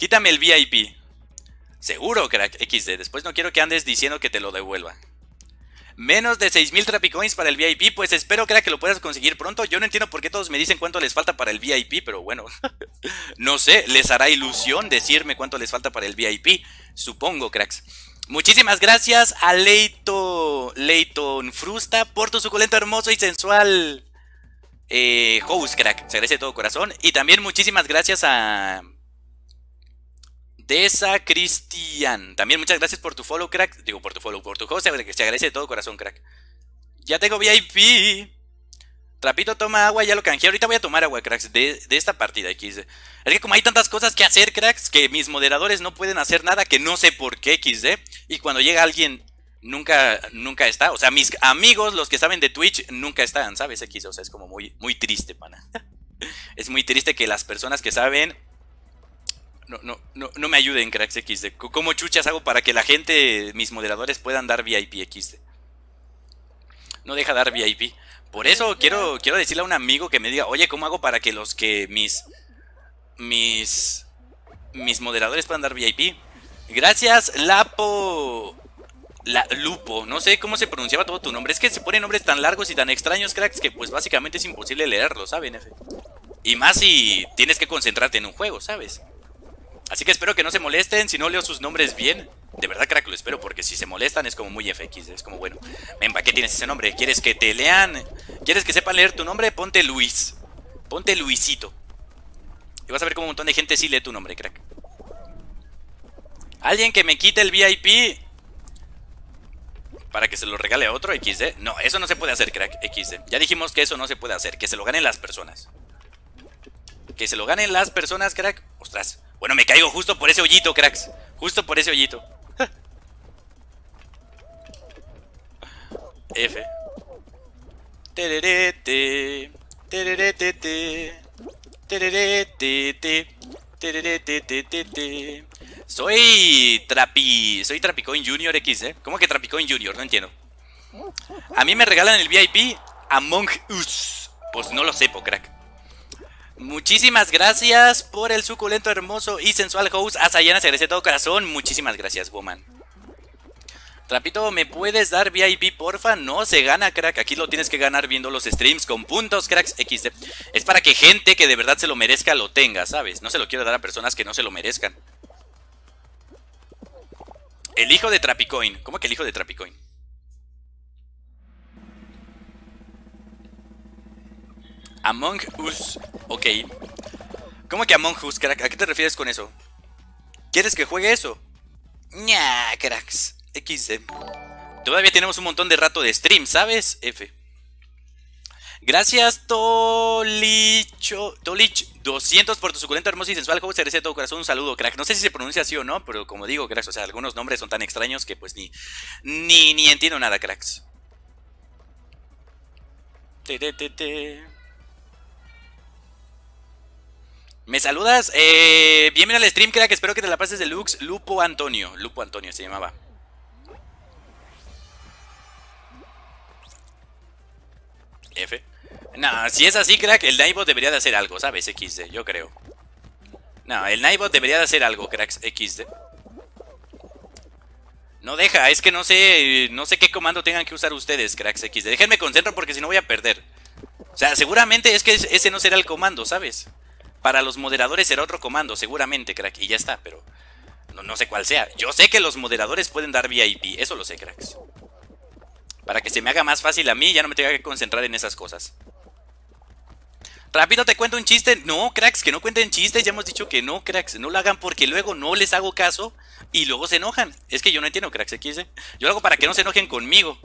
Quítame el VIP. Seguro, crack, XD. Después no quiero que andes diciendo que te lo devuelva. Menos de 6.000 trapicoins para el VIP. Pues espero, crack, que lo puedas conseguir pronto. Yo no entiendo por qué todos me dicen cuánto les falta para el VIP, pero bueno. no sé, les hará ilusión decirme cuánto les falta para el VIP. Supongo, cracks. Muchísimas gracias a Leito, Leiton Frusta por tu suculento, hermoso y sensual eh, host, crack. Se agradece de todo corazón. Y también muchísimas gracias a Deza Cristian. También muchas gracias por tu follow, crack. Digo, por tu follow, por tu host. Se agradece de todo corazón, crack. Ya tengo VIP. Trapito toma agua, ya lo canjeé. Ahorita voy a tomar agua, cracks, de, esta partida xd Es que como hay tantas cosas que hacer, cracks, que mis moderadores no pueden hacer nada que no sé por qué, XD. ¿eh? Y cuando llega alguien, nunca, nunca está. O sea, mis amigos, los que saben de Twitch, nunca están, ¿sabes? X, o sea, es como muy, muy triste, pana. es muy triste que las personas que saben no, no, no, me ayuden, cracks XD. ¿Cómo chuchas hago para que la gente, mis moderadores, puedan dar VIP XD? No deja dar VIP. Por eso quiero, quiero decirle a un amigo que me diga, oye, ¿cómo hago para que los que mis. mis. mis moderadores puedan dar VIP? Gracias, Lapo. La, Lupo, no sé cómo se pronunciaba todo tu nombre. Es que se ponen nombres tan largos y tan extraños, cracks, que pues básicamente es imposible leerlo, ¿saben? Y más si tienes que concentrarte en un juego, ¿sabes? Así que espero que no se molesten si no leo sus nombres bien. De verdad, crack, lo espero, porque si se molestan es como muy FX. Es como, bueno, ven, ¿para qué tienes ese nombre? ¿Quieres que te lean? ¿Quieres que sepan leer tu nombre? Ponte Luis. Ponte Luisito. Y vas a ver como un montón de gente sí lee tu nombre, crack. Alguien que me quite el VIP para que se lo regale a otro XD. No, eso no se puede hacer, crack XD. Ya dijimos que eso no se puede hacer, que se lo ganen las personas. Que se lo ganen las personas, crack. Ostras. Bueno, me caigo justo por ese hoyito, cracks. Justo por ese hoyito. F. Soy Trapi. Soy Trapicoin Junior X, ¿eh? ¿Cómo que Trapicoin Junior? No entiendo. A mí me regalan el VIP Among Us. Pues no lo sepo, crack. Muchísimas gracias por el suculento, hermoso y sensual host. A se agradece de todo corazón. Muchísimas gracias, woman. Trapito, ¿me puedes dar VIP, porfa? No se gana, crack. Aquí lo tienes que ganar viendo los streams con puntos, cracks XD. Es para que gente que de verdad se lo merezca lo tenga, ¿sabes? No se lo quiero dar a personas que no se lo merezcan. El hijo de Trapicoin. ¿Cómo que el hijo de Trapicoin? Among Us. Ok. ¿Cómo que Among Us, crack? ¿A qué te refieres con eso? ¿Quieres que juegue eso? Ya, cracks. XD. Todavía tenemos un montón de rato de stream, ¿sabes? F. Gracias, Tolicho. Tolich, 200 por tu suculento, hermoso y sensual juego. Se de todo corazón. Un saludo, crack. No sé si se pronuncia así o no, pero como digo, cracks, o sea, algunos nombres son tan extraños que pues ni, ni, ni entiendo nada, cracks. Te, te, te, te. ¿Me saludas? Eh, Bienvenido al stream, crack. Espero que te la pases Lux Lupo Antonio. Lupo Antonio se llamaba. F. Nah, si es así, crack, el Naibot debería de hacer algo, ¿sabes? XD, yo creo. Nah. el Naibot debería de hacer algo, cracks. XD. No deja, es que no sé, no sé qué comando tengan que usar ustedes, cracks XD. Déjenme concentrar porque si no voy a perder. O sea, seguramente es que ese no será el comando, ¿sabes? Para los moderadores será otro comando, seguramente, crack. Y ya está, pero no, sé cuál sea. Yo sé que los moderadores pueden dar VIP, eso lo sé, cracks. Para que se me haga más fácil a mí, ya no me tenga que concentrar en esas cosas. Rápido, te cuento un chiste. No, cracks, que no cuenten chistes. Ya hemos dicho que no, cracks. No lo hagan porque luego no les hago caso y luego se enojan. Es que yo no entiendo, cracks. XD. Yo lo hago para que no se enojen conmigo.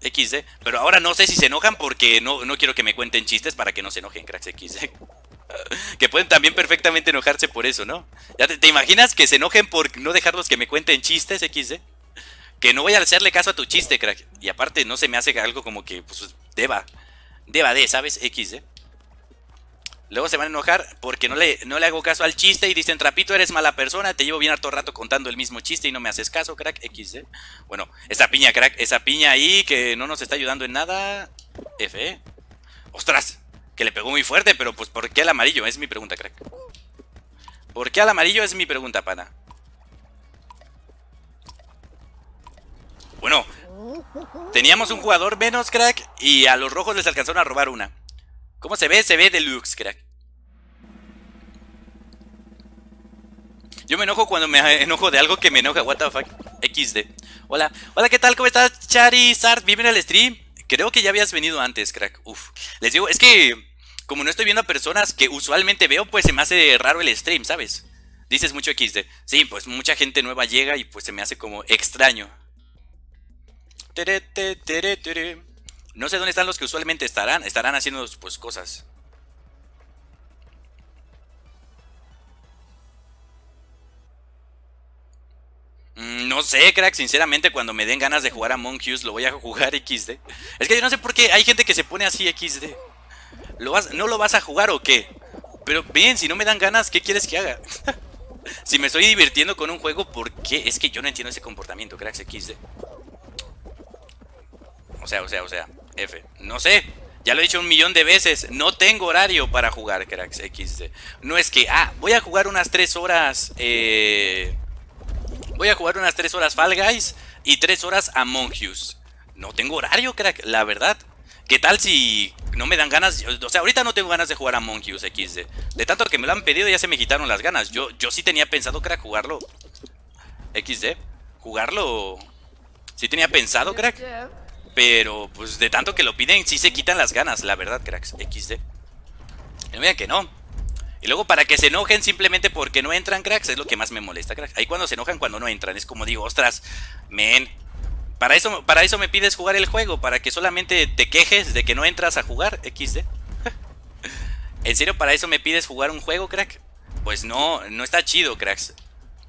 XD. Pero ahora no sé si se enojan porque no, no quiero que me cuenten chistes para que no se enojen, cracks. XD. que pueden también perfectamente enojarse por eso, ¿no? ¿Ya te, imaginas que se enojen por no dejarlos que me cuenten chistes, XD? ¿eh? Que no voy a hacerle caso a tu chiste, crack. Y aparte no se me hace algo como que, pues, deba. Deba de, ¿sabes? XD. ¿eh? Luego se van a enojar porque no le, no le hago caso al chiste y dicen, Trapito, eres mala persona, te llevo bien harto rato contando el mismo chiste y no me haces caso, crack, XD. ¿eh? Bueno, esa piña, crack, esa piña ahí que no nos está ayudando en nada, F. ¡Ostras! Que le pegó muy fuerte, pero pues ¿por qué al amarillo? Es mi pregunta, crack. ¿Por qué al amarillo? Es mi pregunta, pana. Bueno, teníamos un jugador menos, crack, y a los rojos les alcanzaron a robar una. ¿Cómo se ve? Se ve deluxe, crack. Yo me enojo cuando me enojo de algo que me enoja, what fuck. XD. Hola, hola, ¿qué tal? ¿Cómo estás, Charizard? Bienvenido al stream. Creo que ya habías venido antes, crack. Uf. Les digo, es que como no estoy viendo a personas que usualmente veo, pues se me hace raro el stream, ¿sabes? Dices mucho XD. Sí, pues mucha gente nueva llega y pues se me hace como extraño. No sé dónde están los que usualmente estarán. Estarán haciendo pues cosas. Mm, no sé, crack, sinceramente cuando me den ganas de jugar a Monkeys lo voy a jugar XD. Es que yo no sé por qué hay gente que se pone así XD. ¿Lo vas, ¿No lo vas a jugar o qué? Pero bien, si no me dan ganas, ¿qué quieres que haga? si me estoy divirtiendo con un juego, ¿por qué? Es que yo no entiendo ese comportamiento, cracks XD. O sea, o sea, o sea, F. No sé, ya lo he dicho un millón de veces, no tengo horario para jugar cracks XD. No es que, ah, voy a jugar unas tres horas eh, Voy a jugar unas 3 horas Fall Guys y 3 horas Among Us. No tengo horario, crack, la verdad. ¿Qué tal si no me dan ganas? O sea, ahorita no tengo ganas de jugar Among Us XD. De tanto que me lo han pedido ya se me quitaron las ganas. Yo, yo sí tenía pensado, crack, jugarlo. XD. Jugarlo. Sí tenía pensado, crack. Pero, pues, de tanto que lo piden, sí se quitan las ganas, la verdad, cracks. XD. No vean que no. Y luego para que se enojen simplemente porque no entran cracks, es lo que más me molesta, cracks. Ahí cuando se enojan cuando no entran, es como digo, ostras, men. Para eso, para eso me pides jugar el juego, para que solamente te quejes de que no entras a jugar, XD. ¿En serio para eso me pides jugar un juego, crack? Pues no, no está chido, cracks.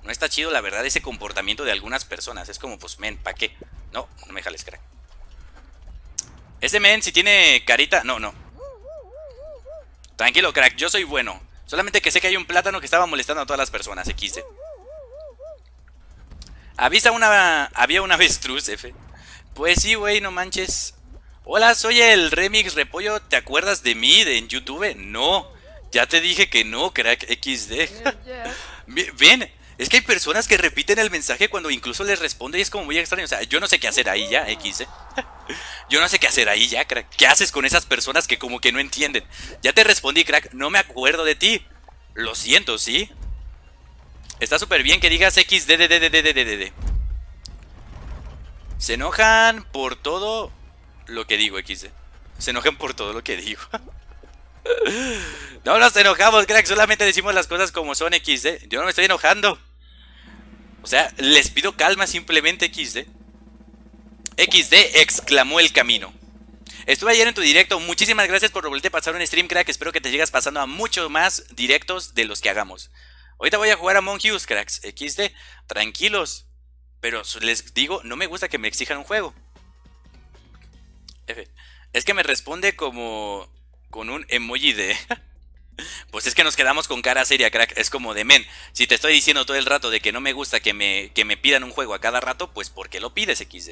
No está chido, la verdad, ese comportamiento de algunas personas. Es como, pues, men, ¿pa' qué? No, no me jales, crack. Ese men, si tiene carita... No, no. Tranquilo, crack, yo soy bueno. Solamente que sé que hay un plátano que estaba molestando a todas las personas, XD. Avisa una... Había una avestruz, F. Pues sí, güey, no manches. Hola, soy el Remix Repollo. ¿Te acuerdas de mí en YouTube? No. Ya te dije que no, crack XD. Bien... Es que hay personas que repiten el mensaje cuando incluso les responde y es como muy extraño. O sea, yo no sé qué hacer ahí ya, X, ¿eh? Yo no sé qué hacer ahí ya, crack. ¿Qué haces con esas personas que como que no entienden? Ya te respondí, crack. No me acuerdo de ti. Lo siento, ¿sí? Está súper bien que digas X, Se enojan por todo lo que digo, X. Se enojan por todo lo que digo. No nos enojamos, crack, solamente decimos las cosas como son, XD. Yo no me estoy enojando. O sea, les pido calma simplemente XD. XD, exclamó el camino. Estuve ayer en tu directo, muchísimas gracias por volverte a pasar un stream, crack. Espero que te sigas pasando a muchos más directos de los que hagamos. Ahorita voy a jugar a Monkeys, cracks. XD, tranquilos. Pero les digo, no me gusta que me exijan un juego. Es que me responde como con un emoji de... Pues es que nos quedamos con cara seria, crack. Es como de men. Si te estoy diciendo todo el rato de que no me gusta que me, pidan un juego a cada rato, pues ¿por qué lo pides, XD?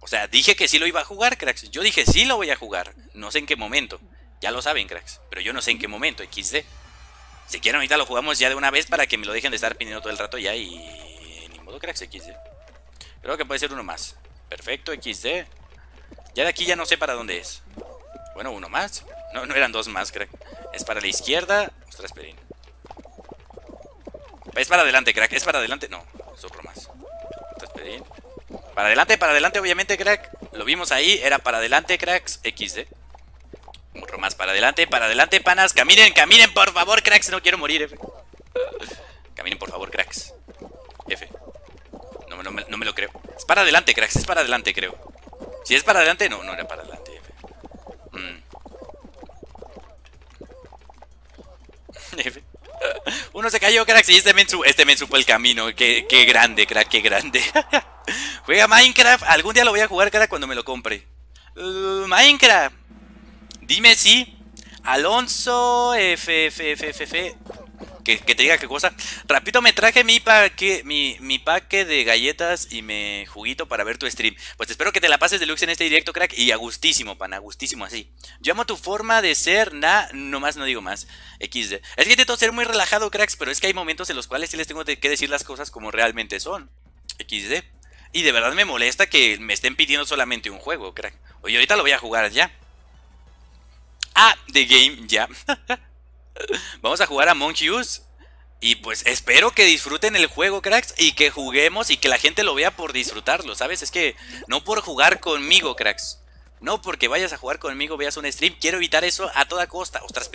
O sea, dije que sí lo iba a jugar, cracks. Yo dije sí lo voy a jugar. No sé en qué momento. Ya lo saben, cracks. Pero yo no sé en qué momento, XD. Si quieren, ahorita lo jugamos ya de una vez para que me lo dejen de estar pidiendo todo el rato ya y. Ni modo, cracks, XD. Creo que puede ser uno más. Perfecto, XD. Ya de aquí ya no sé para dónde es. Bueno, uno más. No, no eran dos más, crack. Es para la izquierda. Ostras, Perín. Es para adelante, crack. Es para adelante. No, es otro más. Ostras, Para adelante, para adelante, obviamente, crack. Lo vimos ahí. Era para adelante, cracks. XD. Otro más para adelante, para adelante, panas. Caminen, caminen, por favor, cracks. No quiero morir, F. Caminen, por favor, cracks. F. No, no me lo creo. Es para adelante, cracks. Es para adelante, creo. Si es para adelante, no, no era para adelante. Uno se cayó, crack. Sí, este men, este men supo el camino. Qué, grande, crack, qué grande. Juega Minecraft. Algún día lo voy a jugar, crack, cuando me lo compre. Uh, Minecraft. Dime si. Alonso F que, te diga qué cosa. Rapito, me traje mi paque, mi, mi paque de galletas y me juguito para ver tu stream. Pues espero que te la pases de deluxe en este directo, crack. Y a gustísimo, agustísimo gustísimo así. Yo amo tu forma de ser, na, nomás no digo más. XD. Es que intento ser muy relajado, cracks, pero es que hay momentos en los cuales sí les tengo que decir las cosas como realmente son. XD. Y de verdad me molesta que me estén pidiendo solamente un juego, crack. Oye, ahorita lo voy a jugar ya. Ah, the game, ya. Vamos a jugar a Among Y pues espero que disfruten el juego, cracks, y que juguemos y que la gente lo vea por disfrutarlo, ¿sabes? Es que no por jugar conmigo, cracks. No porque vayas a jugar conmigo, veas un stream. Quiero evitar eso a toda costa. Ostras,